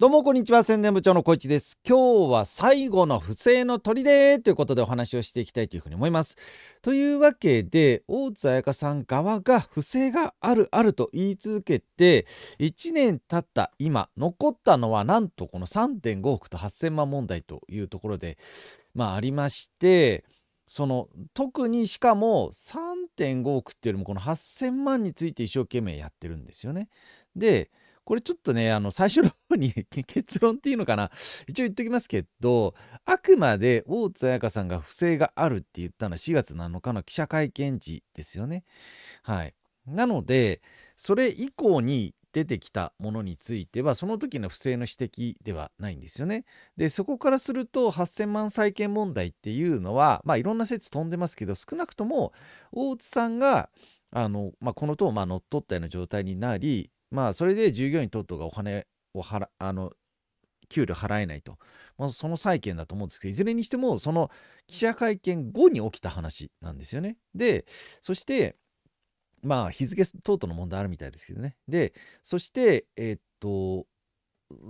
どうもこんにちは宣伝部長の小市です今日は最後の不正の砦ということでお話をしていきたいというふうに思いますというわけで大津彩香さん側が不正があるあると言い続けて1年経った今残ったのはなんとこの3.5億と8000万問題というところでまあありましてその特にしかも3.5億っていうよりもこの8,000万について一生懸命やってるんですよね。でこれちょっとね、あの、最初の方に 結論っていうのかな。一応言っときますけど、あくまで大津彩香さんが不正があるって言ったのは4月7日の記者会見時ですよね。はい。なので、それ以降に出てきたものについてはその時の不正の指摘ではないんですよね。でそこからすると8,000万債権問題っていうのは、まあ、いろんな説飛んでますけど少なくとも大津さんがあの、まあ、この党をまあ乗っ取ったような状態になりまあ、それで従業員等々がお金を払、あの、給料払えないと。まあ、その債権だと思うんですけど、いずれにしても、その記者会見後に起きた話なんですよね。で、そして、まあ、日付等々の問題あるみたいですけどね。で、そして、えー、っと、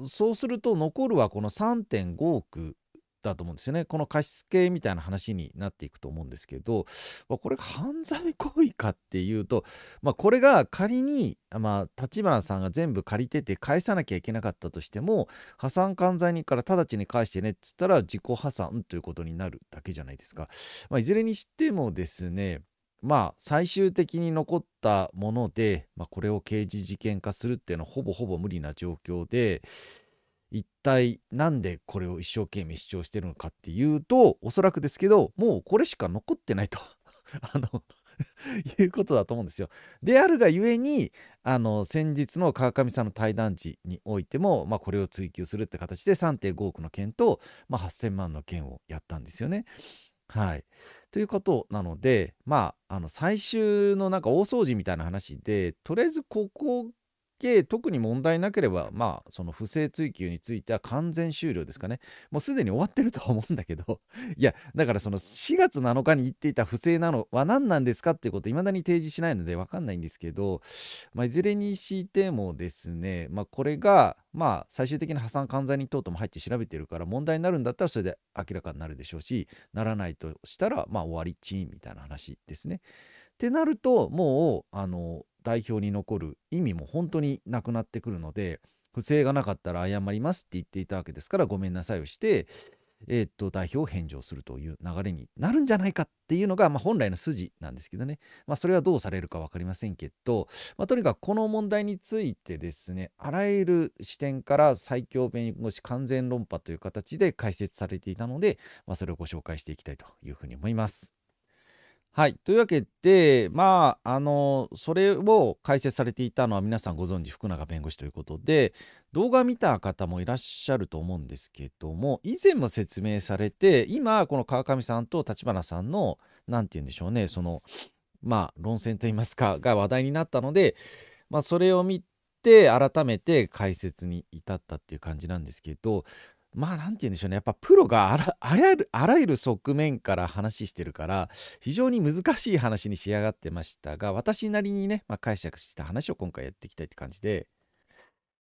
そうすると残るはこの3.5億だと思うんですよね。この貸付みたいな話になっていくと思うんですけど、まあ、これが犯罪行為かっていうと、まあ、これが仮に、まあ、立花さんが全部借りてて返さなきゃいけなかったとしても、破産管財人から直ちに返してねっつったら自己破産ということになるだけじゃないですか。まあ、いずれにしてもですね、まあ、最終的に残ったもので、まあ、これを刑事事件化するっていうのはほぼほぼ無理な状況で、一体なんでこれを一生懸命主張してるのかっていうとおそらくですけどもうこれしか残ってないと あの いうことだと思うんですよ。であるがゆえにあの先日の川上さんの対談時においても、まあ、これを追求するって形で3.5億の件と、まあ、8,000万の件をやったんですよね。はい、ということなのでまああの最終のなんか大掃除みたいな話でとりあえずここ計特に問題なければ、まあ、その不正追及については完全終了ですかね。もうすでに終わってるとは思うんだけど、いや、だからその4月7日に言っていた不正なのは何なんですかっていうことをまだに提示しないので分かんないんですけど、まあ、いずれにしてもですね、まあ、これが、まあ、最終的に破産管財人等々も入って調べてるから、問題になるんだったらそれで明らかになるでしょうし、ならないとしたら、まあ、終わりチーンみたいな話ですね。ってなるともうあの代表に残る意味も本当になくなってくるので不正がなかったら謝りますって言っていたわけですからごめんなさいをして、えー、っと代表を返上するという流れになるんじゃないかっていうのが、まあ、本来の筋なんですけどね、まあ、それはどうされるか分かりませんけど、まあ、とにかくこの問題についてですねあらゆる視点から最強弁護士完全論破という形で解説されていたので、まあ、それをご紹介していきたいというふうに思います。はい。というわけで、まあ、あの、それを解説されていたのは皆さんご存知、福永弁護士ということで、動画見た方もいらっしゃると思うんですけども、以前も説明されて、今、この川上さんと立花さんの、何て言うんでしょうね、その、まあ、論戦といいますか、が話題になったので、まあ、それを見て、改めて解説に至ったっていう感じなんですけど、まあ何て言うんでしょうねやっぱプロがあらあらゆるあらゆる側面から話してるから非常に難しい話に仕上がってましたが私なりにね、まあ、解釈した話を今回やっていきたいって感じで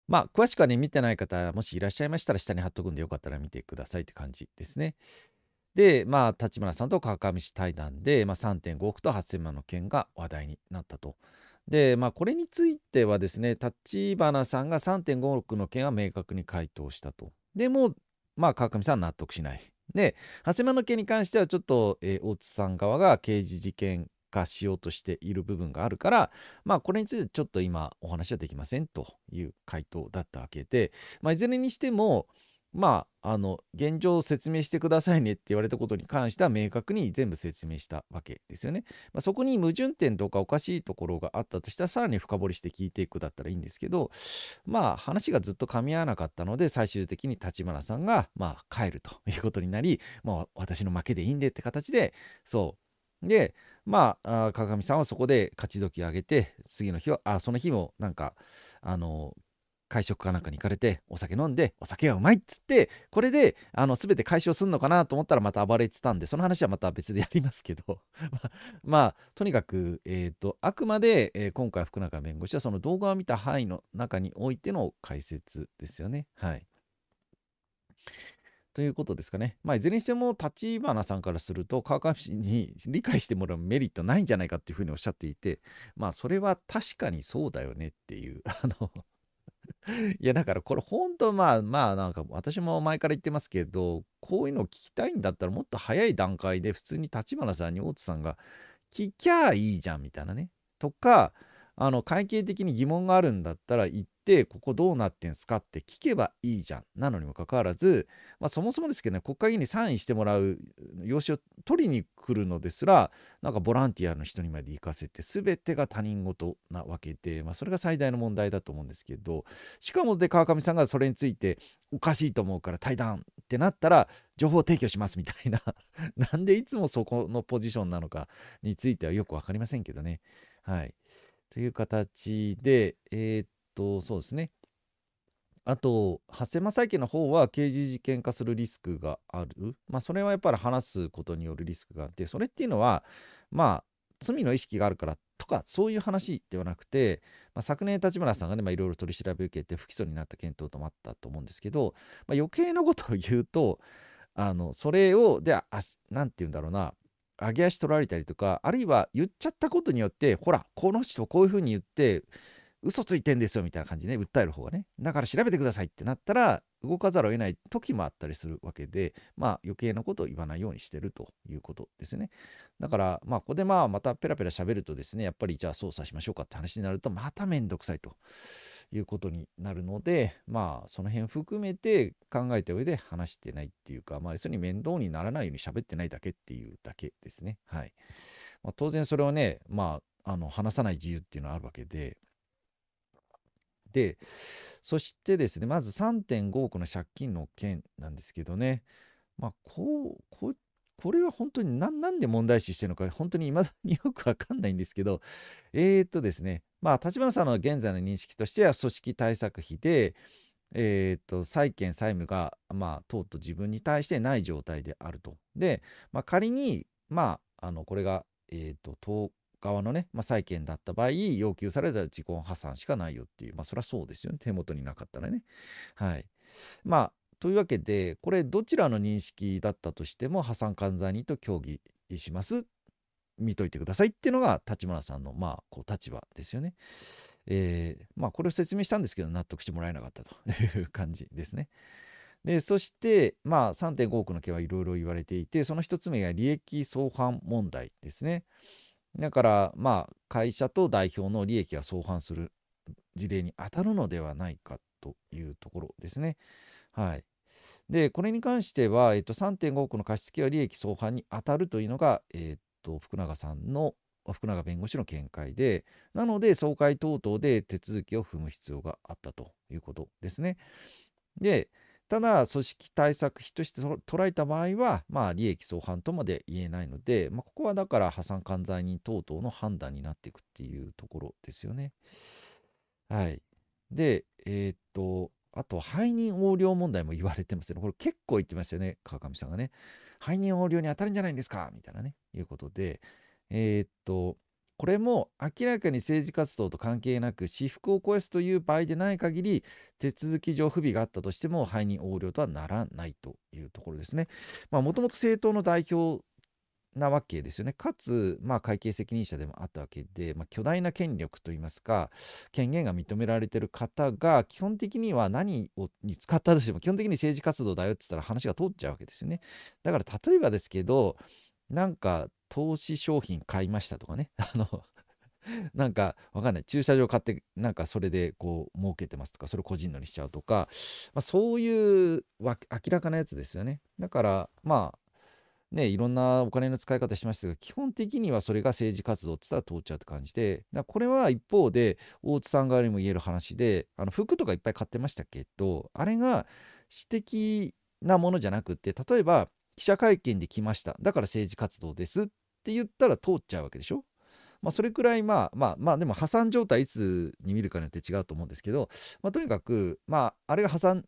まあ詳しくはね見てない方もしいらっしゃいましたら下に貼っとくんでよかったら見てくださいって感じですね。でまあ立花さんと川上氏対談で、まあ、3.5億と8,000万の件が話題になったと。でまあこれについてはですね立花さんが3.5億の件は明確に回答したと。でも、まあ、川上さんは納得しない。で、長谷間の件に関しては、ちょっと、えー、大津さん側が刑事事件化しようとしている部分があるから、まあ、これについてちょっと今お話はできませんという回答だったわけで、まあ、いずれにしても、まあ、あの、現状を説明してくださいねって言われたことに関しては明確に全部説明したわけですよね。まあ、そこに矛盾点とかおかしいところがあったとしたら、さらに深掘りして聞いていくだったらいいんですけど、まあ、話がずっと噛み合わなかったので、最終的に立花さんが、まあ、帰るということになり、まあ、私の負けでいいんでって形で、そう。で、まあ、川上さんはそこで勝ち時上げて、次の日は、あ、その日もなんか、あの、会食かなんかに行かれてお酒飲んでお酒がうまいっつってこれであの全て解消するのかなと思ったらまた暴れてたんでその話はまた別でやりますけど まあとにかく、えーと、とあくまで、えー、今回福永弁護士はその動画を見た範囲の中においての解説ですよね。はいということですかね。まあ、いずれにしても、立花さんからすると、川上氏に理解してもらうメリットないんじゃないかっていうふうにおっしゃっていて、まあ、それは確かにそうだよねっていう、あのいやだからこれほんとまあまあなんか私も前から言ってますけどこういうのを聞きたいんだったらもっと早い段階で普通に立花さんに大津さんが聞きゃいいじゃんみたいなねとかあの会計的に疑問があるんだったら行ってここどうなってんすかって聞けばいいじゃんなのにもかかわらず、まあ、そもそもですけどね国会議員にサインしてもらう用紙を取りに来るのですらなんかボランティアの人にまで行かせて全てが他人事なわけで、まあ、それが最大の問題だと思うんですけどしかもで川上さんがそれについておかしいと思うから対談ってなったら情報提供しますみたいな なんでいつもそこのポジションなのかについてはよく分かりませんけどねはい。という形で、えー、っと、そうですね。あと、発生正債権の方は刑事事件化するリスクがある。まあ、それはやっぱり話すことによるリスクがあって、それっていうのは、まあ、罪の意識があるからとか、そういう話ではなくて、まあ、昨年、立村さんがね、まあ、いろいろ取り調べ受けて不起訴になった検討ともあったと思うんですけど、まあ、余計なことを言うと、あのそれを、で、は、なんて言うんだろうな、揚げ足取られたりとかあるいは言っちゃったことによってほらこの人こういうふうに言って嘘ついてんですよみたいな感じで、ね、訴える方がねだから調べてくださいってなったら動かざるを得ない時もあったりするわけでまあ余計なことを言わないようにしてるということですねだからまあここでまあまたペラペラ喋るとですねやっぱりじゃあ操作しましょうかって話になるとまためんどくさいということになるのでまあその辺含めて考えた上で話してないっていうかまあ要するに面倒にならないように喋ってないだけっていうだけですねはい、まあ、当然それはねまああの話さない自由っていうのはあるわけででそしてですねまず3.5億の借金の件なんですけどねまあこうこっこれは本当に何何で問題視してるのか本当に未だによくわかんないんですけど えー、っとですねまあ立花さんの現在の認識としては組織対策費でえー、っと債権債務がまあとうと自分に対してない状態であると。で、まあ、仮にまああのこれがえー、っと党側のね、まあ、債権だった場合要求されたら自己破産しかないよっていうまあそれはそうですよね手元になかったらね。はい。まあというわけでこれどちらの認識だったとしても破産管財人と協議します見といてくださいっていうのが立花さんのまあこう立場ですよね。えー、まあこれを説明したんですけど納得してもらえなかったという感じですね。でそしてまあ3.5億の件はいろいろ言われていてその1つ目が利益相反問題ですね。だからまあ会社と代表の利益が相反する事例に当たるのではないかというところですね。はい、でこれに関しては、えっと、3.5億の貸付は利益相反に当たるというのが、えっと、福永さんの福永弁護士の見解でなので総会等々で手続きを踏む必要があったということですね。でただ組織対策費として捉えた場合は、まあ、利益相反とまで言えないので、まあ、ここはだから破産管財人等々の判断になっていくっていうところですよね。はい。で、えー、っと、あと、背任横領問題も言われてますよね。これ結構言ってましたよね、川上さんがね。背任横領に当たるんじゃないんですかみたいなね、いうことで。えー、っと、これも明らかに政治活動と関係なく、私服を肥やすという場合でない限り、手続き上不備があったとしても、背任横領とはならないというところですね。まあ、もともと政党の代表なわけですよね。かつ、まあ、会計責任者でもあったわけで、まあ、巨大な権力といいますか、権限が認められてる方が、基本的には何をに使ったとしても、基本的に政治活動だよって言ったら話が通っちゃうわけですよね。だから、例えばですけど、なんか、投資商品買いましたとかね、あのなんかわかんない駐車場買ってなんかそれでこう儲けてますとかそれ個人のにしちゃうとか、まあ、そういう明らかなやつですよねだからまあね、いろんなお金の使い方しましたが、基本的にはそれが政治活動って言ったら通っちゃうって感じで、これは一方で、大津さん側にも言える話で、あの服とかいっぱい買ってましたけど、あれが私的なものじゃなくて、例えば、記者会見で来ました。だから政治活動ですって言ったら通っちゃうわけでしょまあ、それくらいまあまあまあでも破産状態いつに見るかによって違うと思うんですけど、まあ、とにかくまああれが破産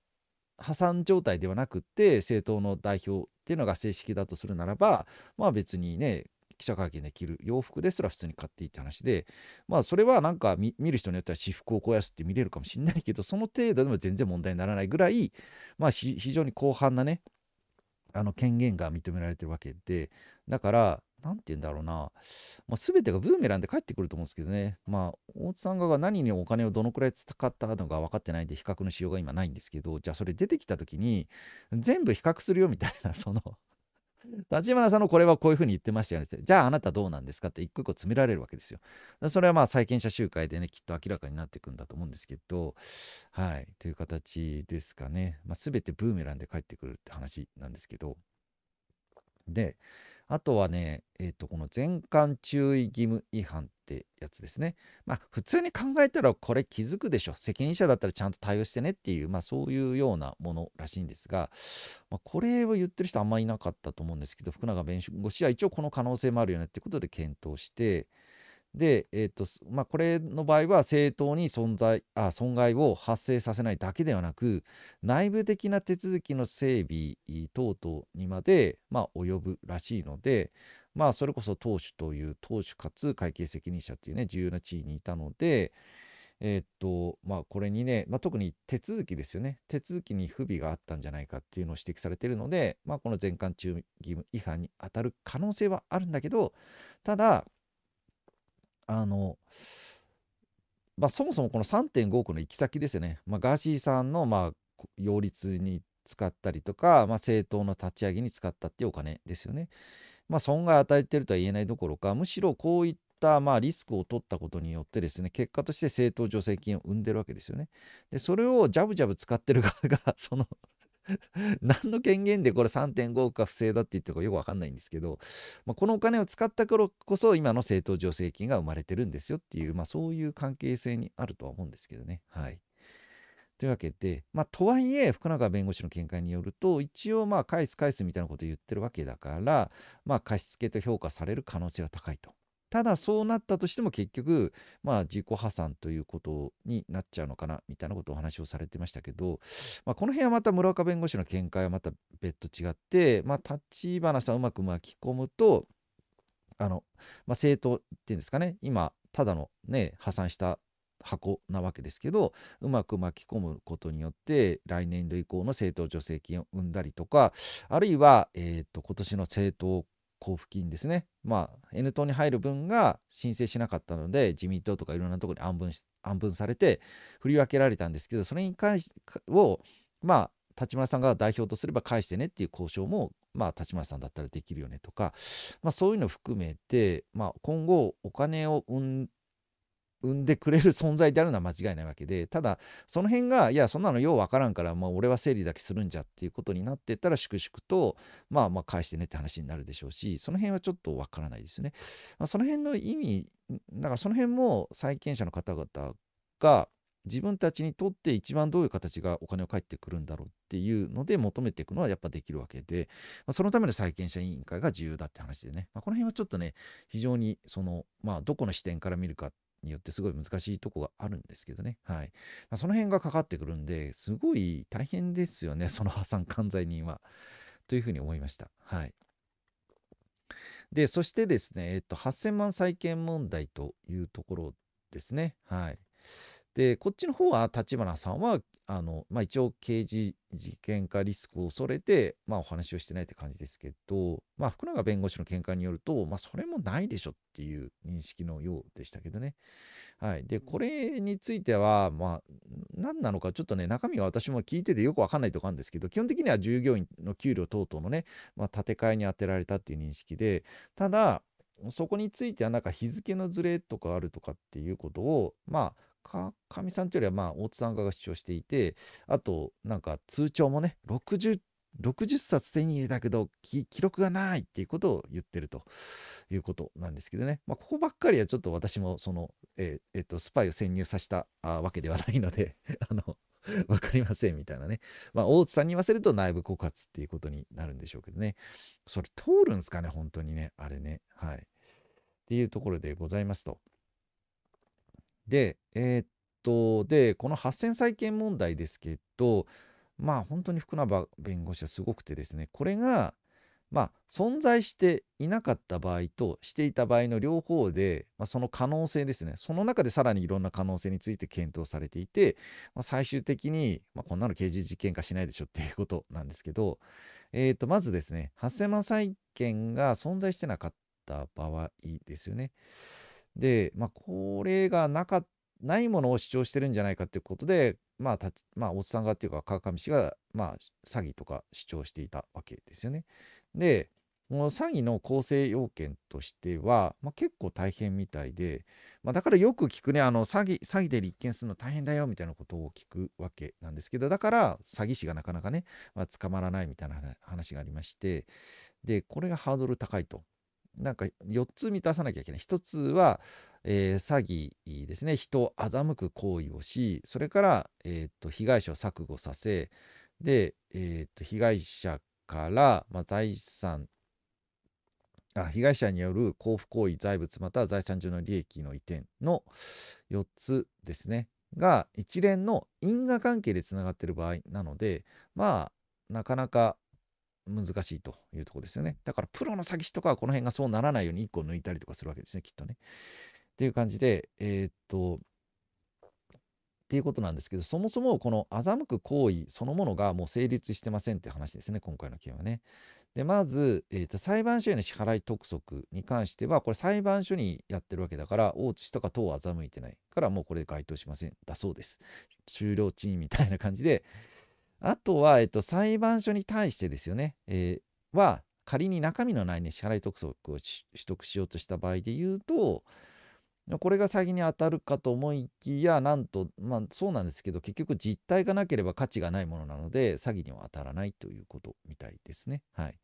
破産状態ではなくって政党の代表っていうのが正式だとするならばまあ別にね記者会見で着る洋服ですら普通に買っていいって話でまあそれはなんか見る人によっては私服を肥やすって見れるかもしれないけどその程度でも全然問題にならないぐらいまあ非常に広範なねあの権限が認められてるわけでだから何て言うんだろうな、まあ、全てがブーメランで返ってくると思うんですけどね、まあ、大津さんが何にお金をどのくらい使ったのか分かってないんで、比較のしようが今ないんですけど、じゃあそれ出てきた時に、全部比較するよみたいな、その立花さんのこれはこういうふうに言ってましたよね。じゃああなたどうなんですかって一個一個詰められるわけですよ。それはまあ債権者集会でね、きっと明らかになっていくんだと思うんですけど、はい、という形ですかね。まあ、全てブーメランで帰ってくるって話なんですけど、で、あとはね、えっ、ー、と、この全館注意義務違反ってやつですね。まあ、普通に考えたらこれ気づくでしょ。責任者だったらちゃんと対応してねっていう、まあ、そういうようなものらしいんですが、まあ、これを言ってる人あんまりいなかったと思うんですけど、福永弁護士は一応この可能性もあるよねってことで検討して、で、えーとまあ、これの場合は正当に存在あ損害を発生させないだけではなく内部的な手続きの整備等々にまで、まあ、及ぶらしいので、まあ、それこそ党首という党首かつ会計責任者というね重要な地位にいたので、えー、っとまあ、これにね、まあ、特に手続きですよね手続きに不備があったんじゃないかっていうのを指摘されているので、まあ、この全館中義務違反に当たる可能性はあるんだけどただあの、まあ、そもそもこの3.5億の行き先ですよね、まあ、ガーシーさんのまあ擁立に使ったりとか、まあ、政党の立ち上げに使ったっていうお金ですよね。まあ、損害を与えてるとは言えないどころか、むしろこういったまあリスクを取ったことによってですね、結果として政党助成金を生んでるわけですよね。で、それをジャブジャブ使ってる側が、その 何の権限でこれ3.5億が不正だって言ってるかよく分かんないんですけど、まあ、このお金を使った頃こそ今の政党助成金が生まれてるんですよっていう、まあ、そういう関係性にあるとは思うんですけどね。はい、というわけで、まあ、とはいえ福永弁護士の見解によると一応まあ返す返すみたいなことを言ってるわけだから、まあ、貸付と評価される可能性は高いと。ただそうなったとしても結局、まあ、自己破産ということになっちゃうのかなみたいなことをお話をされてましたけど、まあ、この辺はまた村岡弁護士の見解はまた別途違って、まあ、立花さんをうまく巻き込むとあの、まあ、政党っていうんですかね今ただのね破産した箱なわけですけどうまく巻き込むことによって来年度以降の政党助成金を生んだりとかあるいは、えーと、今年の政党交付金ですね。まあ、N 党に入る分が申請しなかったので、自民党とかいろんなところに安分安分されて、振り分けられたんですけど、それに関しを、まあ、立花さんが代表とすれば返してねっていう交渉も、まあ、立花さんだったらできるよねとか、まあ、そういうのを含めて、まあ、今後お金を生ん生んでくれる存在であるのは間違いないわけでただその辺がいやそんなのようわからんから、まあ、俺は生理だけするんじゃっていうことになってったら粛々とまあまあ返してねって話になるでしょうしその辺はちょっとわからないですね、まあ、その辺の意味だからその辺も債権者の方々が自分たちにとって一番どういう形がお金を返ってくるんだろうっていうので求めていくのはやっぱできるわけで、まあ、そのための債権者委員会が重要だって話でね、まあ、この辺はちょっとね非常にそのまあどこの視点から見るかによってすごい難しいとこがあるんですけどね。はい。まあ、その辺がかかってくるんで、すごい大変ですよね、その破産管財人は。というふうに思いました。はい。で、そしてですね、えっと、8000万債権問題というところですね。はい。でこっちの方は立花さんはあの、まあ、一応刑事事件化リスクを恐れて、まあ、お話をしてないって感じですけど、まあ、福永弁護士の見解によると、まあ、それもないでしょっていう認識のようでしたけどね。はい、でこれについては、まあ、何なのかちょっとね中身は私も聞いててよく分かんないとこあるんですけど基本的には従業員の給料等々のね、まあ、建て替えに充てられたっていう認識でただそこについてはなんか日付のずれとかあるとかっていうことをまあかかみさんというよりは、まあ、大津さん側が主張していて、あと、なんか通帳もね、60 60冊手に入れたけど記録がないっていうことを言ってるということなんですけどね、まあ、ここばっかりはちょっと私もその、えーえーと、とスパイを潜入させたわけではないので あの分かりませんみたいなね、まあ、大津さんに言わせると内部告発っていうことになるんでしょうけどねそれ通るんすかね本当にねあれねはいっていうところでございますと。で、えー、っと、で、この8000債権問題ですけど、まあ本当に福永弁護士はすごくてですね、これが、まあ、存在していなかった場合としていた場合の両方で、まあ、その可能性ですね、その中でさらにいろんな可能性について検討されていて、まあ、最終的に、まあ、こんなの刑事事件化しないでしょっていうことなんですけど、えー、とまずですね、8000万債権が存在してなかった場合ですよね。で、まあ、これがなかないものを主張してるんじゃないかということで、まあたまあ、おっさんがっていうか川上氏が、まあ、詐欺とか主張していたわけですよね。でこの詐欺の構成要件としては、まあ、結構大変みたいで、まあ、だからよく聞くねあの詐欺詐欺で立件するの大変だよみたいなことを聞くわけなんですけどだから詐欺師がなかなかね、まあ、捕まらないみたいな話がありましてでこれがハードル高いとなんか4つ満たさなきゃいけない1つは、えー、詐欺ですね人を欺く行為をしそれから、えーと、被害者を錯誤させで、えーと、と被害者から、まあ、財産あ被害者による交付行為財物または財産上の利益の移転の4つですねが一連の因果関係でつながっている場合なのでまあなかなか難しいというとこですよね。だからプロの詐欺師とかはこの辺がそうならないように1個抜いたりとかするわけですね、きっとね。っていう感じで、えー、っと、っていうことなんですけど、そもそもこの欺く行為そのものがもう成立してませんって話ですね、今回の件はね。で、まず、えー、と裁判所への支払い督促に関しては、これ裁判所にやってるわけだから、大津氏とか党を欺いてないから、もうこれ該当しませんだそうです。終了地みたいな感じで、あとは、えっと、裁判所に対してですよね、えー、は、仮に中身のない、ね、支払い督促を取得しようとした場合で言うと、これが詐欺に当たるかと思いきや、なんと、まあそうなんですけど、結局実態がなければ価値がないものなので、詐欺には当たらないということみたいですね。はい。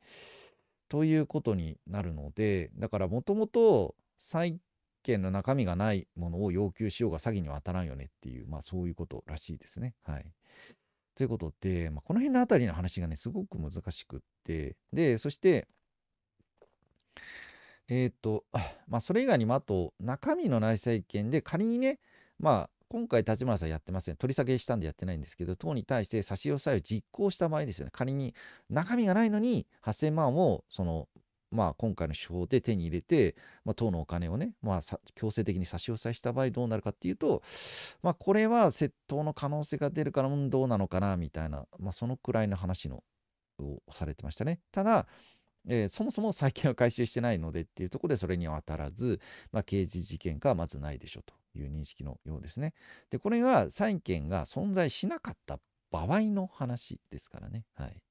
ということになるので、だからもともと債権の中身がないものを要求しようが詐欺には当たらんよねっていう、まあそういうことらしいですね。はい。ということで、まあ、この辺のあたりの話がね、すごく難しくって、で、そして、えっ、ー、と、まあ、それ以外にも、あと、中身の内政権で仮にね、まあ、今回、立花さんやってません、取り下げしたんでやってないんですけど、党に対して差し押さえを実行した場合ですよね。仮に中身がないのに、8000万を、その、まあ、今回の手法で手に入れて、まあ、党のお金をね、まあ、強制的に差し押さえした場合どうなるかっていうと、まあ、これは窃盗の可能性が出るから、どうなのかなみたいな、まあ、そのくらいの話のをされてましたね。ただ、えー、そもそも債権は回収してないのでっていうところでそれには当たらず、まあ、刑事事件がまずないでしょうという認識のようですね。で、これが債権が存在しなかった場合の話ですからね。はい。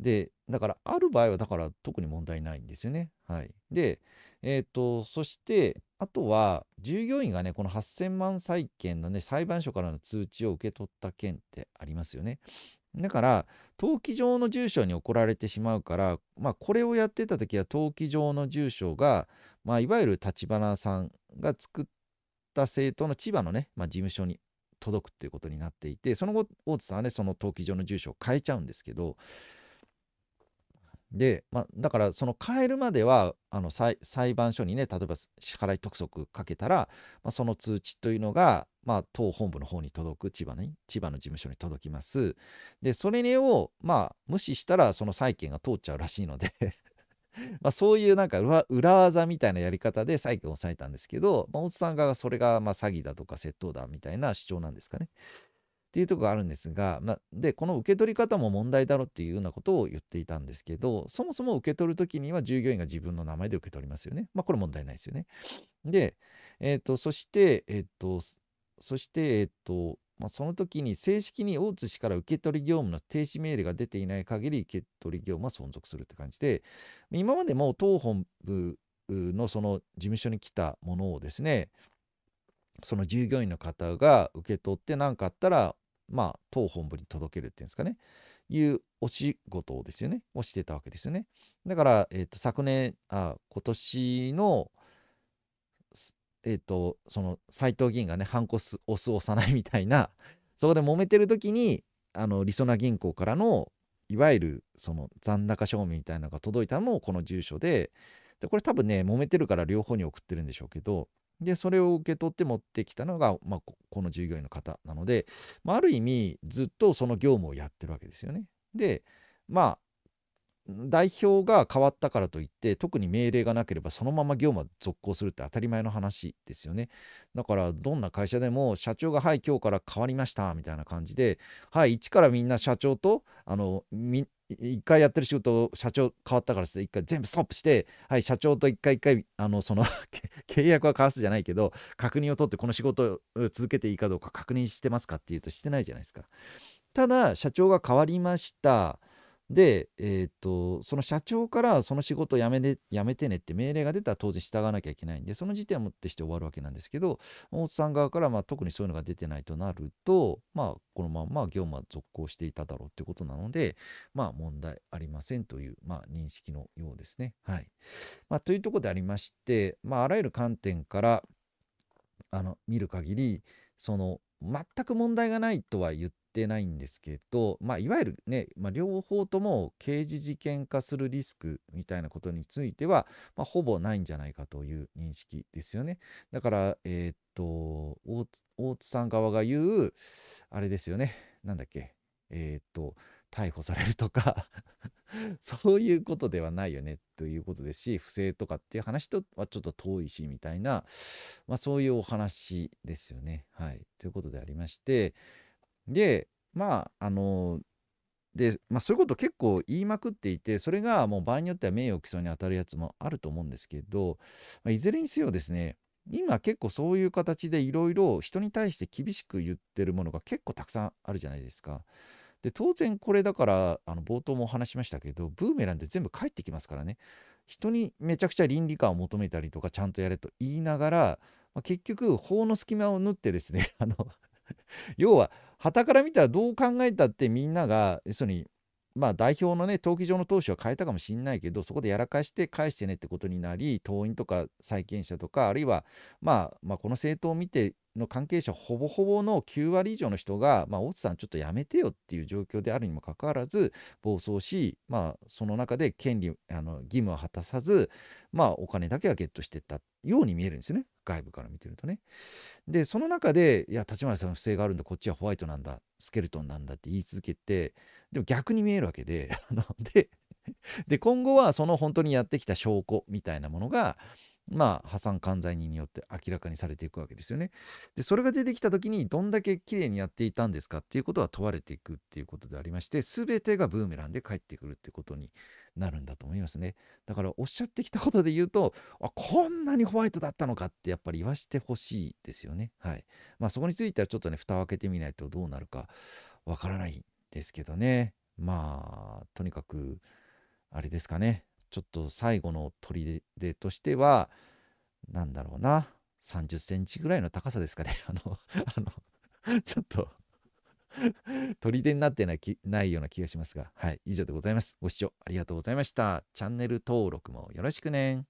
で、だから、ある場合は、だから、特に問題ないんですよね。はい。で、えー、と、そして、あとは、従業員がね、この8000万債権のね、裁判所からの通知を受け取った件ってありますよね。だから、登記上の住所に怒られてしまうから、まあ、これをやってた時は、登記上の住所が、まあ、いわゆる立花さんが作った政党の千葉のね、まあ、事務所に届くっていうことになっていて、その後、大津さんはね、その登記上の住所を変えちゃうんですけど、で、まあ、だからその変えるまではあの裁判所にね例えば支払い督促かけたら、まあ、その通知というのが、まあ、党本部の方に届く千葉,、ね、千葉の事務所に届きますでそれを、まあ、無視したらその債権が通っちゃうらしいので まあそういうなんか裏技みたいなやり方で債権を抑えたんですけど、まあ、大津さん側がそれがまあ詐欺だとか窃盗だみたいな主張なんですかね。っていうとこがあるんですが、まあ、でこの受け取り方も問題だろっていうようなことを言っていたんですけどそもそも受け取る時には従業員が自分の名前で受け取りますよね。まあ、これ問題ないですよね。で、えーと、そして、えっ、ー、とそして、えっ、ー、とまあ、その時に正式に大津氏から受け取り業務の停止命令が出ていない限り受け取り業務は存続するって感じで今までも当本部のその事務所に来たものをですねその従業員の方が受け取って何かあったら、まあ、当本部に届けるっていうんですかね、いうお仕事をですよね、をしてたわけですよね。だから、えっ、ー、と、昨年、あ、今年の、えっ、ー、と、その、斎藤議員がね、ハンコ押す、押さないみたいな、そこで揉めてる時に、あの、りそな銀行からの、いわゆる、その、残高証明みたいなのが届いたのも、この住所で、で、これ多分ね、揉めてるから両方に送ってるんでしょうけど、で、それを受け取って持ってきたのが、まあ、この従業員の方なので、まあ、ある意味、ずっとその業務をやってるわけですよね。で、まあ、代表が変わったからといって特に命令がなければそのまま業務は続行するって当たり前の話ですよねだからどんな会社でも社長が「はい今日から変わりました」みたいな感じで「はい一からみんな社長とあのみ一回やってる仕事社長変わったからして一回全部ストップしてはい社長と一回一回あのその 契約は交わすじゃないけど確認を取ってこの仕事を続けていいかどうか確認してますかっていうとしてないじゃないですかただ社長が変わりましたで、えー、っとその社長からその仕事をやめ,、ね、やめてねって命令が出たら当然従わなきゃいけないんでその時点をもってして終わるわけなんですけど大津さん側からまあ特にそういうのが出てないとなると、まあ、このまま業務は続行していただろうということなので、まあ、問題ありませんという、まあ、認識のようですね。はいまあ、というところでありまして、まあ、あらゆる観点からあの見る限りその全く問題がないとは言ってってないんですけど、まあ、いわゆるね、まあ、両方とも刑事事件化するリスクみたいなことについては、まあ、ほぼないんじゃないかという認識ですよね。だから、えー、っと大津、大津さん側が言う、あれですよね、なんだっけ、えー、っと、逮捕されるとか そういうことではないよねということですし不正とかっていう話とはちょっと遠いしみたいな、まあ、そういうお話ですよね。はい、ということでありまして、でまああので、まあ、そういうこと結構言いまくっていてそれがもう場合によっては名誉毀損に当たるやつもあると思うんですけど、まあ、いずれにせよですね今結構そういう形でいろいろ人に対して厳しく言ってるものが結構たくさんあるじゃないですか。で当然これだからあの冒頭もお話しましたけどブーメランで全部返ってきますからね人にめちゃくちゃ倫理観を求めたりとかちゃんとやれと言いながら、まあ、結局法の隙間を縫ってですね あの要は旗から見たらどう考えたってみんなが要するにまあ、代表のね、登記上の投手は変えたかもしれないけど、そこでやらかして返してねってことになり、党員とか債権者とか、あるいは、まあ、まあ、この政党を見ての関係者、ほぼほぼの9割以上の人が、まあ、大津さん、ちょっとやめてよっていう状況であるにもかかわらず、暴走し、まあ、その中で権利、あの義務を果たさず、まあ、お金だけはゲットしてったように見えるんですね、外部から見てるとね。で、その中で、いや、立花さんの不正があるんだ、こっちはホワイトなんだ、スケルトンなんだって言い続けて、でも逆に見えるわけで で、で、今後はその本当にやってきた証拠みたいなものが、まあ、破産管財人によって明らかにされていくわけですよね。で、それが出てきた時に、どんだけ綺麗にやっていたんですかっていうことは問われていくっていうことでありまして、全てがブーメランで返ってくるってことになるんだと思いますね。だから、おっしゃってきたことで言うと、あ、こんなにホワイトだったのかってやっぱり言わしてほしいですよね。はい。まあ、そこについてはちょっとね、蓋を開けてみないとどうなるかわからないですけどねまあとにかくあれですかねちょっと最後の砦としては何だろうな30センチぐらいの高さですかねあの あのちょっと砦になってないないような気がしますがはい以上でございますご視聴ありがとうございましたチャンネル登録もよろしくね